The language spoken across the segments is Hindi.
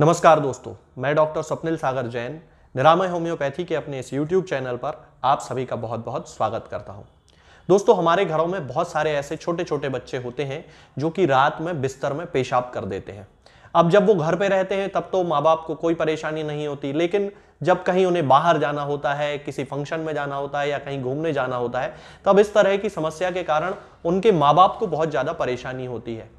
नमस्कार दोस्तों मैं डॉक्टर स्वप्निल सागर जैन निरामय होम्योपैथी के अपने इस यूट्यूब चैनल पर आप सभी का बहुत बहुत स्वागत करता हूं दोस्तों हमारे घरों में बहुत सारे ऐसे छोटे छोटे बच्चे होते हैं जो कि रात में बिस्तर में पेशाब कर देते हैं अब जब वो घर पे रहते हैं तब तो माँ बाप को कोई परेशानी नहीं होती लेकिन जब कहीं उन्हें बाहर जाना होता है किसी फंक्शन में जाना होता है या कहीं घूमने जाना होता है तब इस तरह की समस्या के कारण उनके माँ बाप को बहुत ज़्यादा परेशानी होती है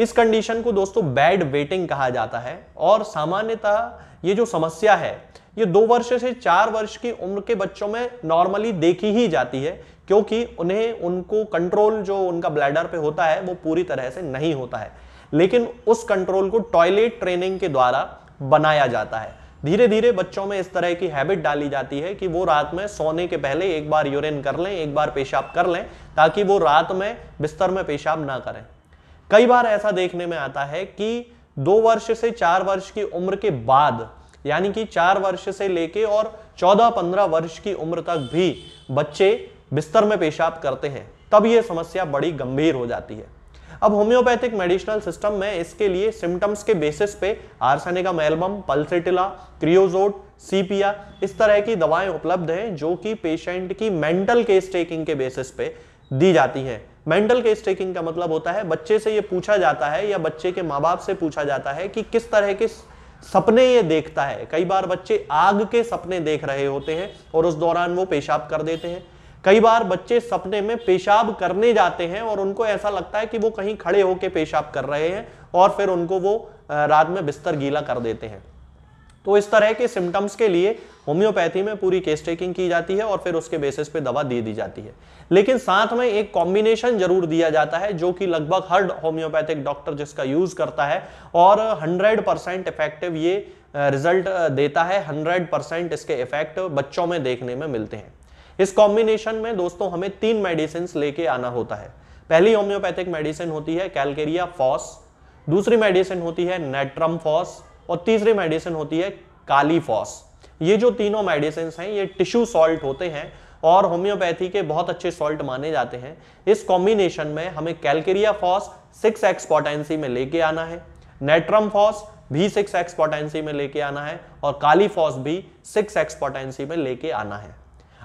इस कंडीशन को दोस्तों बैड वेटिंग कहा जाता है और सामान्यतः ये जो समस्या है ये दो वर्ष से चार वर्ष की उम्र के बच्चों में नॉर्मली देखी ही जाती है क्योंकि उन्हें उनको कंट्रोल जो उनका ब्लैडर पे होता है वो पूरी तरह से नहीं होता है लेकिन उस कंट्रोल को टॉयलेट ट्रेनिंग के द्वारा बनाया जाता है धीरे धीरे बच्चों में इस तरह की हैबिट डाली जाती है कि वो रात में सोने के पहले एक बार यूरिन कर लें एक बार पेशाब कर लें ताकि वो रात में बिस्तर में पेशाब ना करें कई बार ऐसा देखने में आता है कि दो वर्ष से चार वर्ष की उम्र के बाद यानी कि चार वर्ष से लेके और चौदह पंद्रह वर्ष की उम्र तक भी बच्चे बिस्तर में पेशाब करते हैं तब ये समस्या बड़ी गंभीर हो जाती है अब होम्योपैथिक मेडिसिनल सिस्टम में इसके लिए सिम्टम्स के बेसिस पे arsenicum album pulsatilla creosote sepia इस तरह की दवाएं उपलब्ध हैं जो कि पेशेंट की मेंटल केस टेकिंग के बेसिस पे दी जाती हैं मेंटल केस टेकिंग का मतलब होता है बच्चे से ये पूछा जाता है या बच्चे के माँ बाप से पूछा जाता है कि किस तरह के सपने ये देखता है कई बार बच्चे आग के सपने देख रहे होते हैं और उस दौरान वो पेशाब कर देते हैं कई बार बच्चे सपने में पेशाब करने जाते हैं और उनको ऐसा लगता है कि वो कहीं खड़े होकर पेशाब कर रहे हैं और फिर उनको वो रात में बिस्तर गीला कर देते हैं तो इस तरह के सिम्टम्स के लिए होम्योपैथी में पूरी केस टेकिंग की जाती है और फिर उसके बेसिस पे दवा दे दी जाती है लेकिन साथ में एक कॉम्बिनेशन जरूर दिया जाता है जो कि लगभग हर होम्योपैथिक डॉक्टर जिसका यूज करता है और 100 परसेंट इफेक्टिव ये रिजल्ट देता है 100 परसेंट इसके इफेक्ट बच्चों में देखने में मिलते हैं इस कॉम्बिनेशन में दोस्तों हमें तीन मेडिसिन लेके आना होता है पहली होम्योपैथिक मेडिसिन होती है कैलकेरिया फॉस दूसरी मेडिसिन होती है नेट्रम फॉस और तीसरी मेडिसिन होती है कालीफॉस ये जो तीनों मेडिसिन हैं ये टिश्यू सॉल्ट होते हैं और होम्योपैथी के बहुत अच्छे सॉल्ट माने जाते हैं इस कॉम्बिनेशन में हमें कैलकेरिया फॉस सिक्स एक्स में लेके आना है नेट्रम फॉस भी सिक्स एक्स में लेके आना है और काली फॉस भी सिक्स एक्स में लेके आना है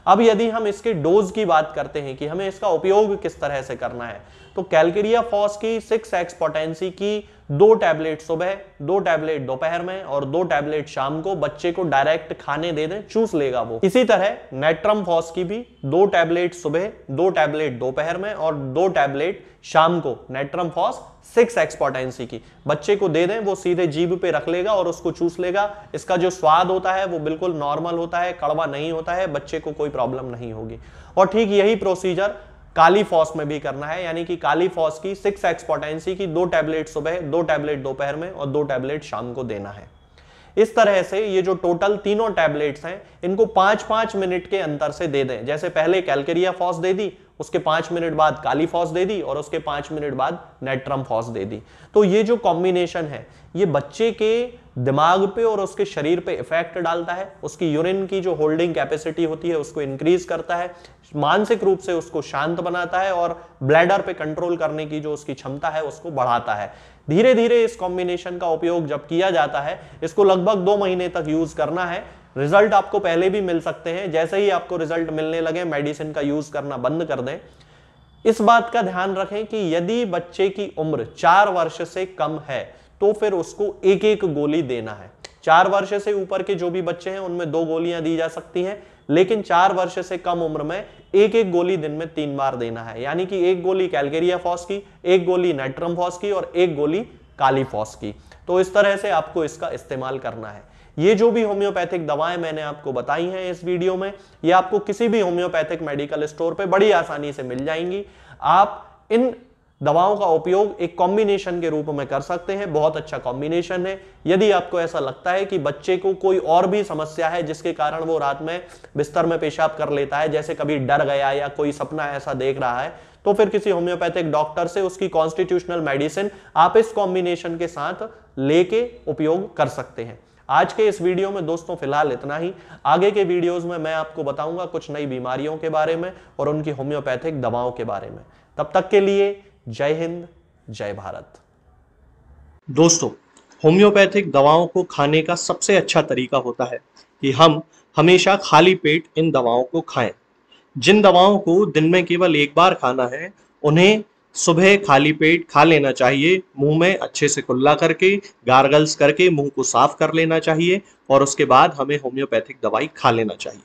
अब यदि हम इसके डोज की बात करते हैं कि हमें इसका उपयोग किस तरह से करना है तो कैलकेरिया फॉस की सिक्स एक्स पोटेंसी की दो टैबलेट सुबह दो टैबलेट दोपहर में और दो टैबलेट शाम को बच्चे को डायरेक्ट खाने दे दें चूस लेगा वो इसी तरह नेट्रम फॉस की भी दो टैबलेट सुबह दो टैबलेट दोपहर में और दो टैबलेट शाम को नेट्रम फॉस सिक्स एक्सपोर्टेंसी की बच्चे को दे दें वो सीधे जीभ पे रख लेगा और उसको चूस लेगा इसका जो स्वाद होता है वो बिल्कुल नॉर्मल होता है कड़वा नहीं होता है बच्चे को कोई प्रॉब्लम नहीं होगी और ठीक यही प्रोसीजर काली फॉस में भी करना है यानी कि काली फॉस की सिक्स एक्स पोटेंसी की दो टैबलेट सुबह दो टैबलेट दोपहर में और दो टैबलेट शाम को देना है इस तरह से ये जो टोटल तीनों टैबलेट्स हैं इनको पांच पांच मिनट के अंतर से दे दें जैसे पहले कैलकेरिया फॉस दे दी उसके पांच मिनट बाद काली फॉस दे दी और उसके पांच मिनट बाद नेट्रम फॉस दे दी तो ये जो कॉम्बिनेशन है ये बच्चे के दिमाग पे और उसके शरीर पे इफेक्ट डालता है उसकी यूरिन की जो होल्डिंग कैपेसिटी होती है उसको इंक्रीज करता है मानसिक रूप से उसको शांत बनाता है और ब्लैडर पे कंट्रोल करने की जो उसकी क्षमता है उसको बढ़ाता है धीरे धीरे इस कॉम्बिनेशन का उपयोग जब किया जाता है इसको लगभग दो महीने तक यूज करना है रिजल्ट आपको पहले भी मिल सकते हैं जैसे ही आपको रिजल्ट मिलने लगे मेडिसिन का यूज करना बंद कर दें इस बात का ध्यान रखें कि यदि बच्चे की उम्र चार वर्ष से कम है तो फिर उसको एक एक गोली देना है चार वर्ष से ऊपर के जो भी बच्चे हैं उनमें दो गोलियां दी जा सकती हैं लेकिन चार वर्ष से कम उम्र में एक एक गोली दिन में तीन बार देना है यानी कि एक गोली कैलगेरिया फॉस की एक गोली नाइट्रम फॉस की और एक गोली काली फॉस की तो इस तरह से आपको इसका इस्तेमाल करना है ये जो भी होम्योपैथिक दवाएं मैंने आपको बताई हैं इस वीडियो में ये आपको किसी भी होम्योपैथिक मेडिकल स्टोर पे बड़ी आसानी से मिल जाएंगी आप इन दवाओं का उपयोग एक कॉम्बिनेशन के रूप में कर सकते हैं बहुत अच्छा कॉम्बिनेशन है यदि आपको ऐसा लगता है कि बच्चे को कोई और भी समस्या है जिसके कारण वो रात में बिस्तर में पेशाब कर लेता है जैसे कभी डर गया या कोई सपना ऐसा देख रहा है तो फिर किसी होम्योपैथिक डॉक्टर से उसकी कॉन्स्टिट्यूशनल मेडिसिन आप इस कॉम्बिनेशन के साथ लेके उपयोग कर सकते हैं आज के इस वीडियो में दोस्तों फिलहाल इतना ही आगे के वीडियोस में मैं आपको बताऊंगा कुछ नई बीमारियों के बारे में और उनकी होम्योपैथिक दवाओं के बारे में तब तक के लिए जय हिंद जय भारत दोस्तों होम्योपैथिक दवाओं को खाने का सबसे अच्छा तरीका होता है कि हम हमेशा खाली पेट इन दवाओं को खाएं जिन दवाओं को दिन में केवल एक बार खाना है उन्हें सुबह खाली पेट खा लेना चाहिए मुंह में अच्छे से कुल्ला करके गार्गल्स करके मुंह को साफ कर लेना चाहिए और उसके बाद हमें होम्योपैथिक दवाई खा लेना चाहिए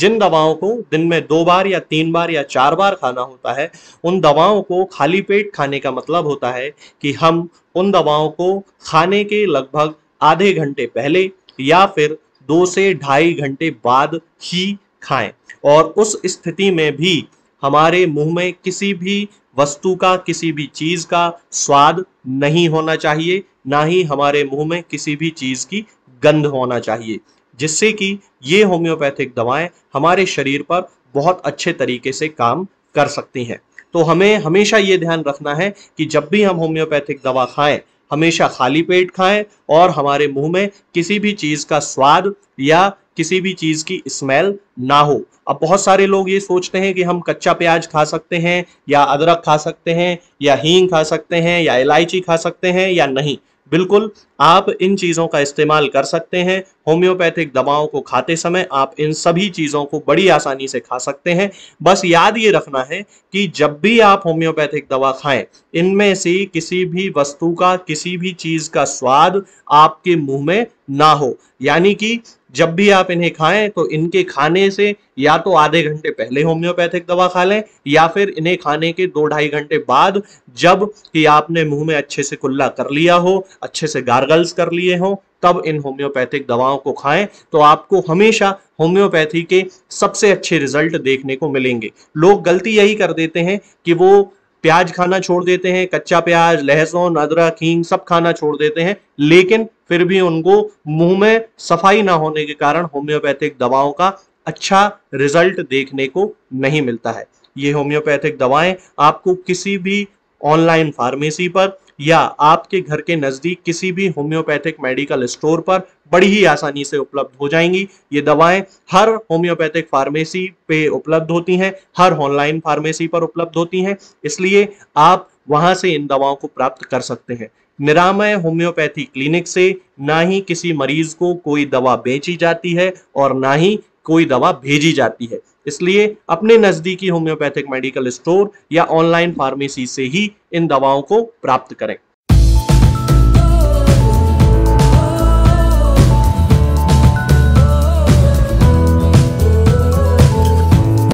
जिन दवाओं को दिन में दो बार या तीन बार या चार बार खाना होता है उन दवाओं को खाली पेट खाने का मतलब होता है कि हम उन दवाओं को खाने के लगभग आधे घंटे पहले या फिर दो से ढाई घंटे बाद ही खाएं और उस स्थिति में भी हमारे मुंह में किसी भी वस्तु का किसी भी चीज का स्वाद नहीं होना चाहिए ना ही हमारे मुंह में किसी भी चीज की गंध होना चाहिए जिससे कि ये होम्योपैथिक दवाएं हमारे शरीर पर बहुत अच्छे तरीके से काम कर सकती हैं तो हमें हमेशा ये ध्यान रखना है कि जब भी हम होम्योपैथिक दवा खाएं हमेशा खाली पेट खाएं और हमारे मुंह में किसी भी चीज़ का स्वाद या किसी भी चीज़ की स्मेल ना हो अब बहुत सारे लोग ये सोचते हैं कि हम कच्चा प्याज खा सकते हैं या अदरक खा सकते हैं या हींग खा सकते हैं या इलायची खा सकते हैं या नहीं बिल्कुल आप इन चीज़ों का इस्तेमाल कर सकते हैं होम्योपैथिक दवाओं को खाते समय आप इन सभी चीज़ों को बड़ी आसानी से खा सकते हैं बस याद ये रखना है कि जब भी आप होम्योपैथिक दवा खाएं इनमें से किसी भी वस्तु का किसी भी चीज़ का स्वाद आपके मुंह में ना हो यानी कि जब भी आप इन्हें खाएं तो इनके खाने से या तो आधे घंटे पहले होम्योपैथिक दवा खा लें या फिर इन्हें खाने के दो ढाई घंटे बाद जब कि आपने मुंह में अच्छे से कुल्ला कर लिया हो अच्छे से गार्गल्स कर लिए हो तब इन होम्योपैथिक दवाओं को खाएं तो आपको हमेशा होम्योपैथी के सबसे अच्छे रिजल्ट देखने को मिलेंगे लोग गलती यही कर देते हैं कि वो प्याज खाना छोड़ देते हैं कच्चा प्याज लहसुन अदरक हींग सब खाना छोड़ देते हैं लेकिन फिर भी उनको मुंह में सफाई ना होने के कारण होम्योपैथिक दवाओं का अच्छा रिजल्ट देखने को नहीं मिलता है ये होम्योपैथिक दवाएं आपको किसी भी ऑनलाइन फार्मेसी पर या आपके घर के नज़दीक किसी भी होम्योपैथिक मेडिकल स्टोर पर बड़ी ही आसानी से उपलब्ध हो जाएंगी ये दवाएं हर होम्योपैथिक फार्मेसी पे उपलब्ध होती हैं हर ऑनलाइन फार्मेसी पर उपलब्ध होती हैं इसलिए आप वहां से इन दवाओं को प्राप्त कर सकते हैं निरामय होम्योपैथी क्लिनिक से ना ही किसी मरीज को कोई दवा बेची जाती है और ना ही कोई दवा भेजी जाती है इसलिए अपने नजदीकी होम्योपैथिक मेडिकल स्टोर या ऑनलाइन फार्मेसी से ही इन दवाओं को प्राप्त करें